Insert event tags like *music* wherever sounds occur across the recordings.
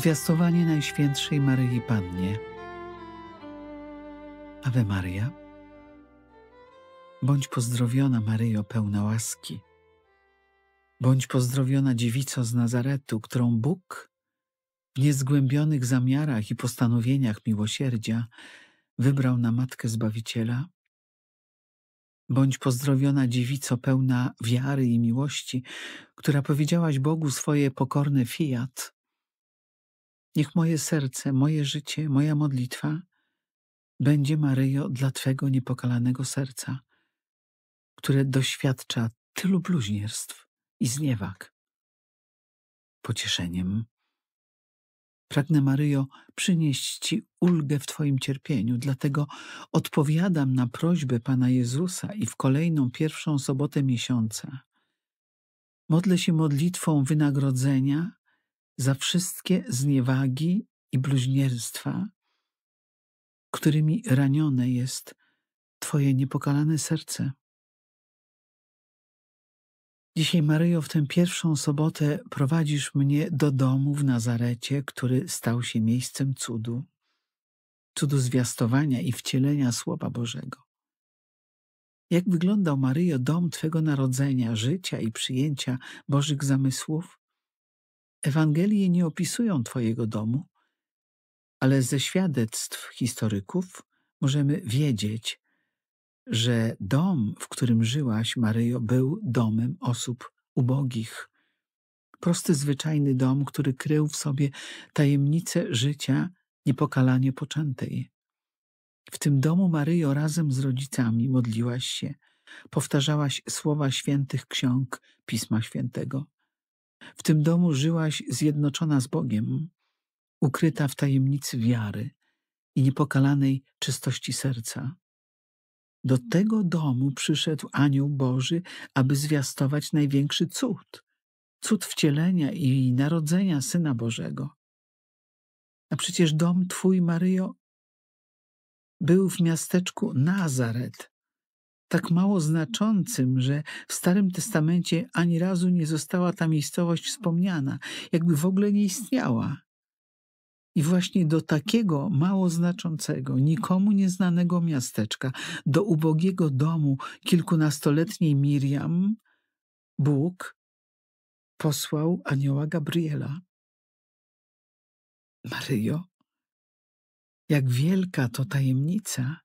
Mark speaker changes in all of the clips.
Speaker 1: Zwiastowanie Najświętszej Maryi Pannie. Ave Maria. Bądź pozdrowiona Maryjo pełna łaski. Bądź pozdrowiona dziewico z Nazaretu, którą Bóg w niezgłębionych zamiarach i postanowieniach miłosierdzia wybrał na Matkę Zbawiciela. Bądź pozdrowiona dziewico pełna wiary i miłości, która powiedziałaś Bogu swoje pokorne fiat Niech moje serce, moje życie, moja modlitwa będzie, Maryjo, dla Twego niepokalanego serca, które doświadcza tylu bluźnierstw i zniewag. Pocieszeniem. Pragnę, Maryjo, przynieść Ci ulgę w Twoim cierpieniu, dlatego odpowiadam na prośbę Pana Jezusa i w kolejną pierwszą sobotę miesiąca. Modlę się modlitwą wynagrodzenia za wszystkie zniewagi i bluźnierstwa, którymi ranione jest Twoje niepokalane serce. Dzisiaj, Maryjo, w tę pierwszą sobotę prowadzisz mnie do domu w Nazarecie, który stał się miejscem cudu, cudu zwiastowania i wcielenia Słowa Bożego. Jak wyglądał, Maryjo, dom Twego narodzenia, życia i przyjęcia Bożych zamysłów? Ewangelie nie opisują Twojego domu, ale ze świadectw historyków możemy wiedzieć, że dom, w którym żyłaś, Maryjo, był domem osób ubogich. Prosty, zwyczajny dom, który krył w sobie tajemnicę życia niepokalanie poczętej. W tym domu Maryjo razem z rodzicami modliłaś się, powtarzałaś słowa świętych ksiąg Pisma Świętego. W tym domu żyłaś zjednoczona z Bogiem, ukryta w tajemnicy wiary i niepokalanej czystości serca. Do mhm. tego domu przyszedł Anioł Boży, aby zwiastować największy cud cud wcielenia i narodzenia Syna Bożego. A przecież dom Twój, Maryjo, był w miasteczku Nazaret, tak mało znaczącym, że w Starym Testamencie ani razu nie została ta miejscowość wspomniana, jakby w ogóle nie istniała. I właśnie do takiego mało znaczącego, nikomu nieznanego miasteczka, do ubogiego domu kilkunastoletniej Miriam, Bóg posłał anioła Gabriela. Maryjo, jak wielka to tajemnica!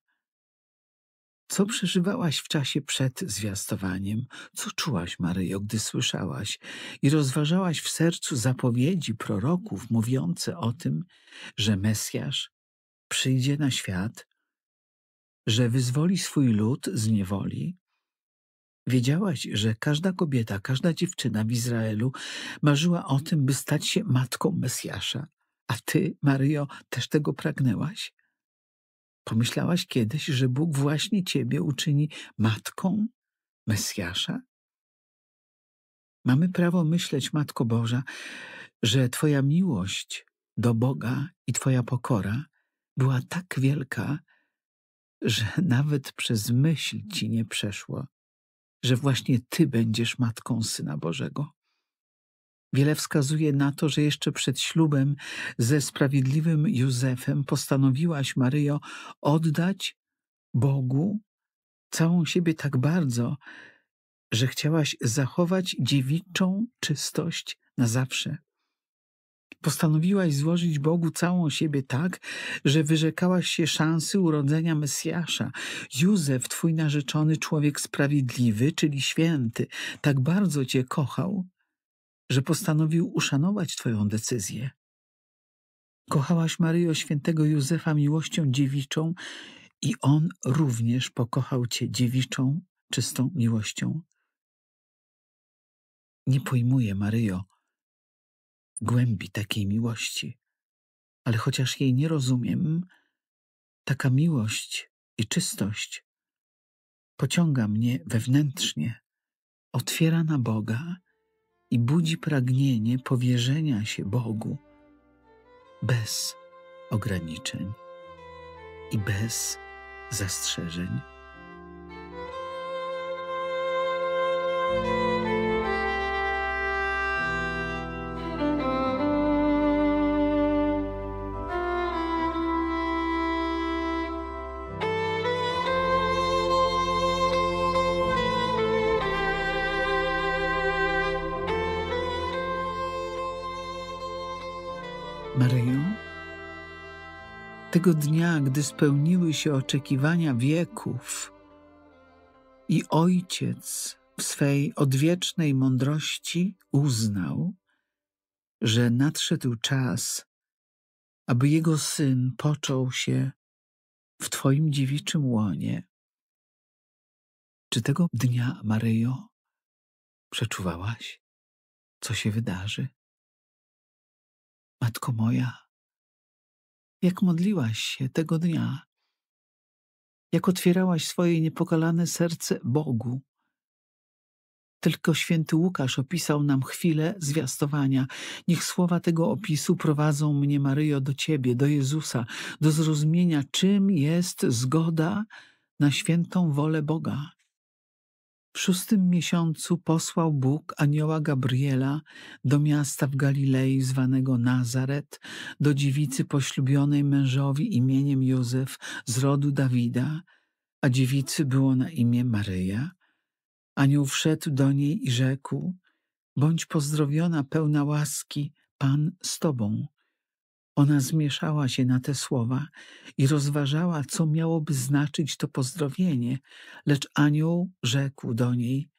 Speaker 1: Co przeżywałaś w czasie przed zwiastowaniem? Co czułaś, Maryjo, gdy słyszałaś i rozważałaś w sercu zapowiedzi proroków mówiące o tym, że Mesjasz przyjdzie na świat, że wyzwoli swój lud z niewoli? Wiedziałaś, że każda kobieta, każda dziewczyna w Izraelu marzyła o tym, by stać się matką Mesjasza, a ty, Maryjo, też tego pragnęłaś? Pomyślałaś kiedyś, że Bóg właśnie ciebie uczyni matką Mesjasza? Mamy prawo myśleć, Matko Boża, że Twoja miłość do Boga i Twoja pokora była tak wielka, że *laughs* nawet przez myśl Ci nie przeszło, że właśnie Ty będziesz Matką Syna Bożego. Wiele wskazuje na to, że jeszcze przed ślubem ze sprawiedliwym Józefem postanowiłaś, Maryjo, oddać Bogu całą siebie tak bardzo, że chciałaś zachować dziewiczą czystość na zawsze. Postanowiłaś złożyć Bogu całą siebie tak, że wyrzekałaś się szansy urodzenia Mesjasza. Józef, twój narzeczony człowiek sprawiedliwy, czyli święty, tak bardzo cię kochał, że postanowił uszanować Twoją decyzję. Kochałaś Maryjo świętego Józefa miłością dziewiczą i on również pokochał Cię dziewiczą, czystą miłością. Nie pojmuję, Maryjo, głębi takiej miłości, ale chociaż jej nie rozumiem, taka miłość i czystość pociąga mnie wewnętrznie, otwiera na Boga i budzi pragnienie powierzenia się Bogu bez ograniczeń i bez zastrzeżeń. dnia, gdy spełniły się oczekiwania wieków i Ojciec w swej odwiecznej mądrości uznał, że nadszedł czas, aby Jego Syn począł się w Twoim dziewiczym łonie. Czy tego dnia, Maryjo, przeczuwałaś,
Speaker 2: co się wydarzy? Matko moja,
Speaker 1: jak modliłaś się tego dnia, jak otwierałaś swoje niepokalane serce Bogu. Tylko święty Łukasz opisał nam chwilę zwiastowania. Niech słowa tego opisu prowadzą mnie, Maryjo, do Ciebie, do Jezusa, do zrozumienia, czym jest zgoda na świętą wolę Boga. W szóstym miesiącu posłał Bóg anioła Gabriela do miasta w Galilei zwanego Nazaret, do dziewicy poślubionej mężowi imieniem Józef z rodu Dawida, a dziewicy było na imię Maryja. Anioł wszedł do niej i rzekł: Bądź pozdrowiona, pełna łaski, Pan z tobą. Ona zmieszała się na te słowa i rozważała, co miałoby znaczyć to pozdrowienie, lecz anioł rzekł do niej: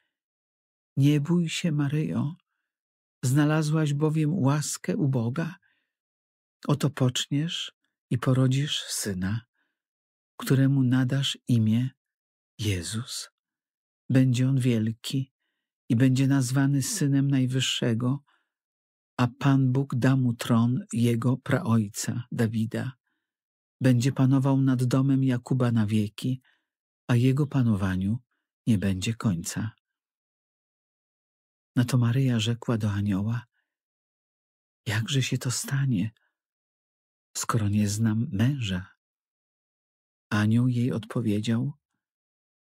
Speaker 1: Nie bój się, Maryjo, znalazłaś bowiem łaskę u Boga. Oto poczniesz i porodzisz syna, któremu nadasz imię Jezus. Będzie on wielki i będzie nazwany synem Najwyższego a Pan Bóg da mu tron jego praojca Dawida. Będzie panował nad domem Jakuba na wieki, a jego panowaniu nie będzie końca. Na to Maryja rzekła do anioła: Jakże się to stanie, skoro nie znam męża? Anioł jej odpowiedział: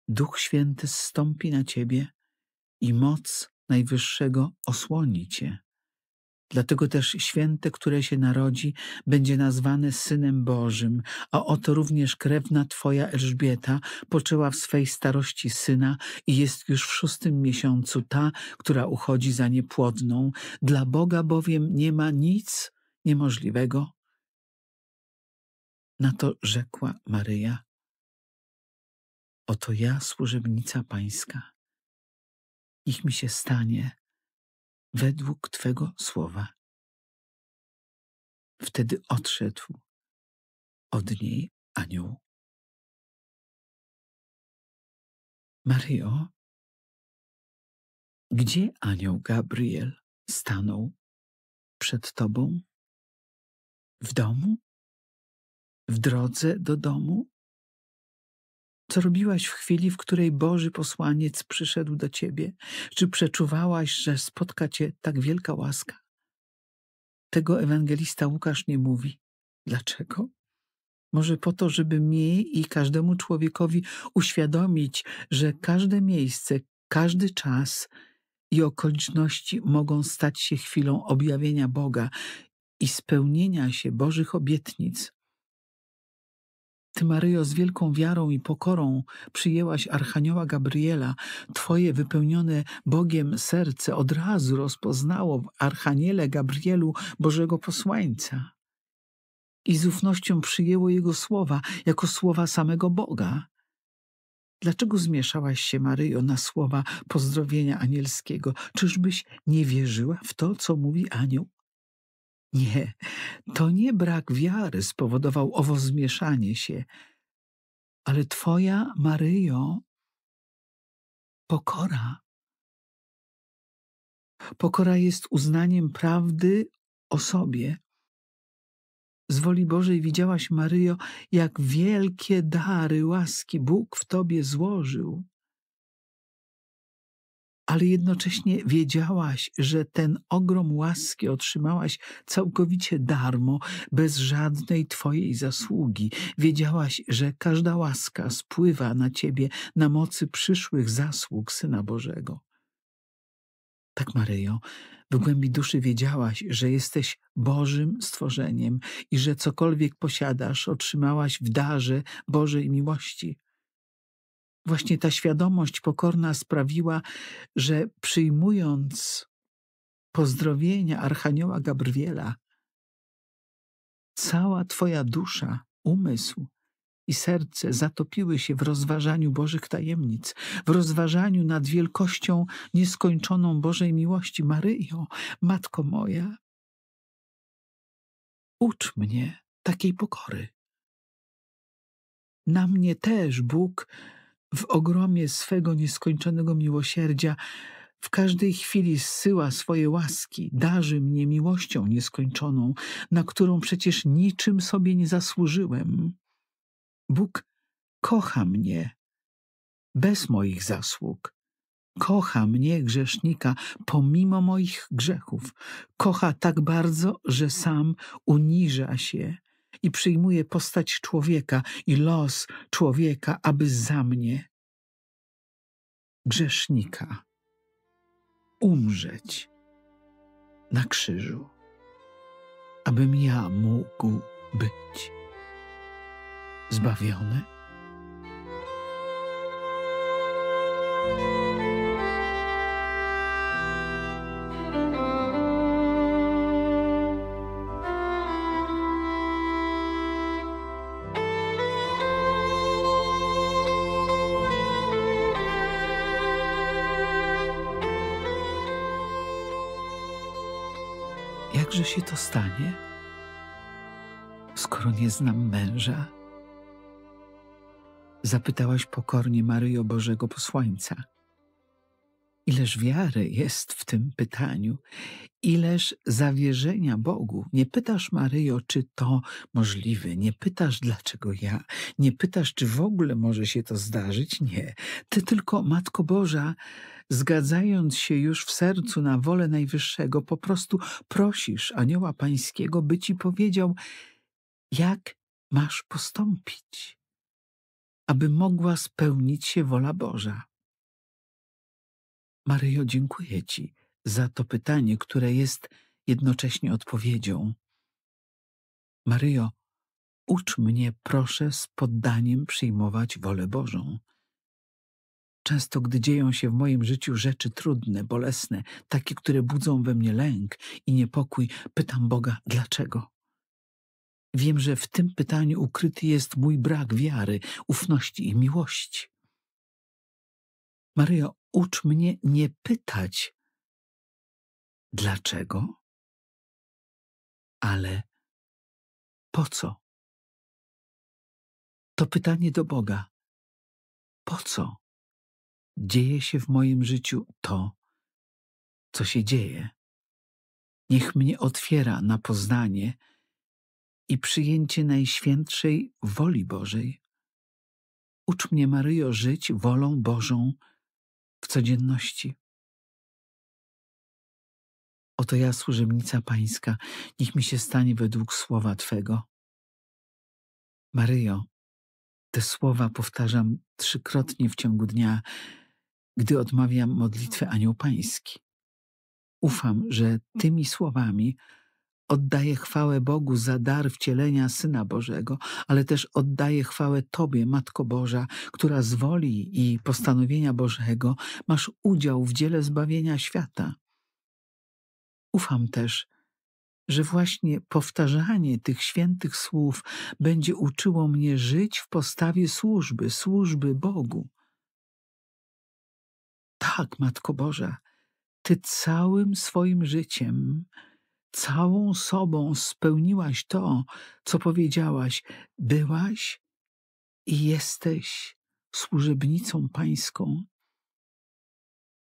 Speaker 1: Duch Święty zstąpi na ciebie i moc Najwyższego osłoni cię. Dlatego też święte, które się narodzi, będzie nazwane Synem Bożym, a oto również krewna Twoja Elżbieta poczęła w swej starości syna i jest już w szóstym miesiącu ta, która uchodzi za niepłodną. Dla Boga bowiem nie ma nic niemożliwego. Na to rzekła
Speaker 2: Maryja: Oto ja, służebnica Pańska. Niech mi się stanie według Twego słowa. Wtedy odszedł od niej anioł. Mario, gdzie anioł Gabriel stanął przed Tobą? W domu?
Speaker 1: W drodze do domu? Co robiłaś w chwili, w której Boży posłaniec przyszedł do ciebie? Czy przeczuwałaś, że spotka cię tak wielka łaska? Tego ewangelista Łukasz nie mówi. Dlaczego? Może po to, żeby mi i każdemu człowiekowi uświadomić, że każde miejsce, każdy czas i okoliczności mogą stać się chwilą objawienia Boga i spełnienia się Bożych obietnic ty, Maryjo, z wielką wiarą i pokorą przyjęłaś Archanioła Gabriela. Twoje wypełnione Bogiem serce od razu rozpoznało w Archaniele Gabrielu Bożego Posłańca. I z ufnością przyjęło jego słowa jako słowa samego Boga. Dlaczego zmieszałaś się, Maryjo, na słowa pozdrowienia anielskiego? Czyżbyś nie wierzyła w to, co mówi anioł? Nie, to nie brak wiary spowodował owo zmieszanie się, ale Twoja, Maryjo,
Speaker 2: pokora. Pokora
Speaker 1: jest uznaniem prawdy o sobie. Z woli Bożej widziałaś, Maryjo, jak wielkie dary łaski Bóg w Tobie złożył ale jednocześnie wiedziałaś, że ten ogrom łaski otrzymałaś całkowicie darmo, bez żadnej Twojej zasługi. Wiedziałaś, że każda łaska spływa na Ciebie na mocy przyszłych zasług Syna Bożego. Tak, Maryjo, w głębi duszy wiedziałaś, że jesteś Bożym stworzeniem i że cokolwiek posiadasz, otrzymałaś w darze Bożej miłości. Właśnie ta świadomość pokorna sprawiła, że przyjmując pozdrowienia Archanioła Gabriela, cała Twoja dusza, umysł i serce zatopiły się w rozważaniu Bożych tajemnic, w rozważaniu nad wielkością nieskończoną Bożej miłości. Maryjo, Matko moja,
Speaker 2: ucz mnie takiej pokory.
Speaker 1: Na mnie też Bóg w ogromie swego nieskończonego miłosierdzia w każdej chwili zsyła swoje łaski, darzy mnie miłością nieskończoną, na którą przecież niczym sobie nie zasłużyłem. Bóg kocha mnie bez moich zasług. Kocha mnie, grzesznika, pomimo moich grzechów. Kocha tak bardzo, że sam uniża się i przyjmuje postać człowieka i los człowieka, aby za mnie, grzesznika, umrzeć na krzyżu, abym ja mógł być zbawiony. że się to stanie, skoro nie znam męża? Zapytałaś pokornie Maryjo Bożego Posłańca. Ileż wiary jest w tym pytaniu, ileż zawierzenia Bogu. Nie pytasz Maryjo, czy to możliwe, nie pytasz dlaczego ja, nie pytasz, czy w ogóle może się to zdarzyć. Nie. Ty tylko, Matko Boża, zgadzając się już w sercu na wolę Najwyższego, po prostu prosisz Anioła Pańskiego, by ci powiedział, jak masz postąpić, aby mogła spełnić się wola Boża. Maryjo, dziękuję Ci za to pytanie, które jest jednocześnie odpowiedzią. Maryjo, ucz mnie, proszę, z poddaniem przyjmować wolę Bożą. Często, gdy dzieją się w moim życiu rzeczy trudne, bolesne, takie, które budzą we mnie lęk i niepokój, pytam Boga, dlaczego? Wiem, że w tym pytaniu ukryty jest mój brak wiary, ufności i miłości. Maryjo, Ucz mnie nie pytać
Speaker 2: dlaczego, ale po co? To pytanie do Boga. Po co
Speaker 1: dzieje się w moim życiu to, co się dzieje? Niech mnie otwiera na poznanie i przyjęcie najświętszej woli Bożej. Ucz mnie, Maryjo, żyć wolą Bożą w codzienności. Oto ja, służebnica Pańska, niech mi się stanie według słowa Twego. Maryjo, te słowa powtarzam trzykrotnie w ciągu dnia, gdy odmawiam modlitwę Anioł Pański. Ufam, że tymi słowami Oddaję chwałę Bogu za dar wcielenia Syna Bożego, ale też oddaję chwałę Tobie, Matko Boża, która z woli i postanowienia Bożego masz udział w dziele zbawienia świata. Ufam też, że właśnie powtarzanie tych świętych słów będzie uczyło mnie żyć w postawie służby, służby Bogu. Tak, Matko Boża, Ty całym swoim życiem całą sobą spełniłaś to, co powiedziałaś. Byłaś i jesteś służebnicą pańską.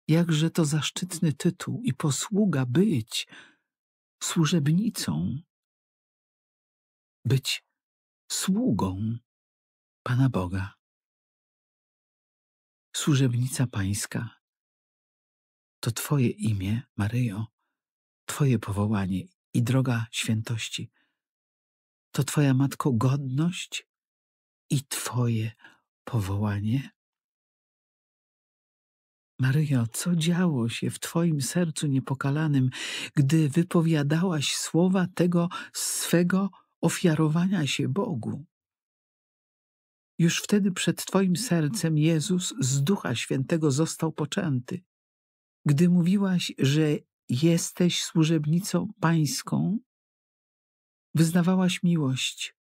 Speaker 1: Jakże to zaszczytny tytuł i posługa
Speaker 2: być służebnicą, być sługą Pana Boga.
Speaker 1: Służebnica Pańska to Twoje imię, Maryjo. Twoje powołanie i droga świętości. To Twoja Matko godność i Twoje powołanie? Maryjo, co działo się w Twoim sercu niepokalanym, gdy wypowiadałaś słowa tego swego ofiarowania się Bogu? Już wtedy przed Twoim sercem Jezus z Ducha Świętego został poczęty. Gdy mówiłaś, że Jesteś służebnicą pańską? Wyznawałaś miłość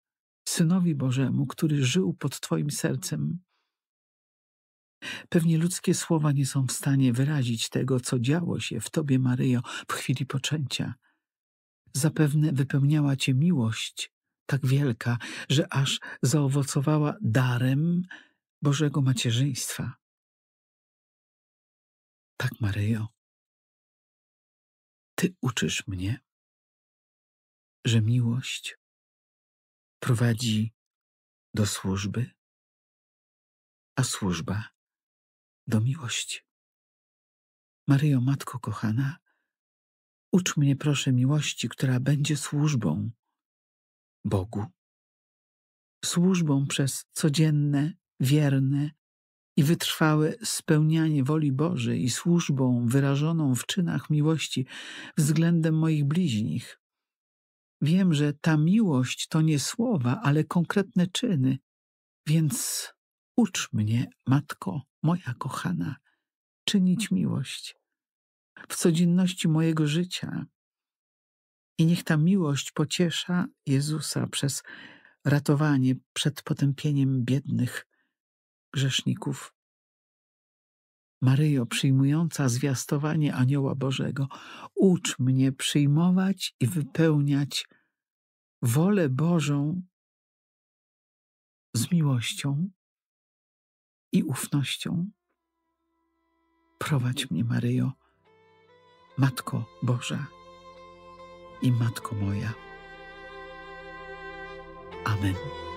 Speaker 1: Synowi Bożemu, który żył pod Twoim sercem. Pewnie ludzkie słowa nie są w stanie wyrazić tego, co działo się w Tobie, Maryjo, w chwili poczęcia. Zapewne wypełniała Cię miłość tak wielka, że aż zaowocowała darem Bożego macierzyństwa.
Speaker 2: Tak, Maryjo, ty uczysz mnie, że miłość prowadzi do służby, a służba do miłości. Maryjo, Matko kochana,
Speaker 1: ucz mnie proszę miłości, która będzie służbą Bogu, służbą przez codzienne, wierne i wytrwałe spełnianie woli Bożej i służbą wyrażoną w czynach miłości względem moich bliźnich. Wiem, że ta miłość to nie słowa, ale konkretne czyny, więc ucz mnie, matko, moja kochana, czynić miłość w codzienności mojego życia. I niech ta miłość pociesza Jezusa przez ratowanie przed potępieniem biednych grzeszników. Maryjo przyjmująca zwiastowanie Anioła Bożego, ucz mnie przyjmować i wypełniać wolę Bożą z miłością i ufnością. Prowadź mnie, Maryjo, Matko Boża i Matko moja. Amen.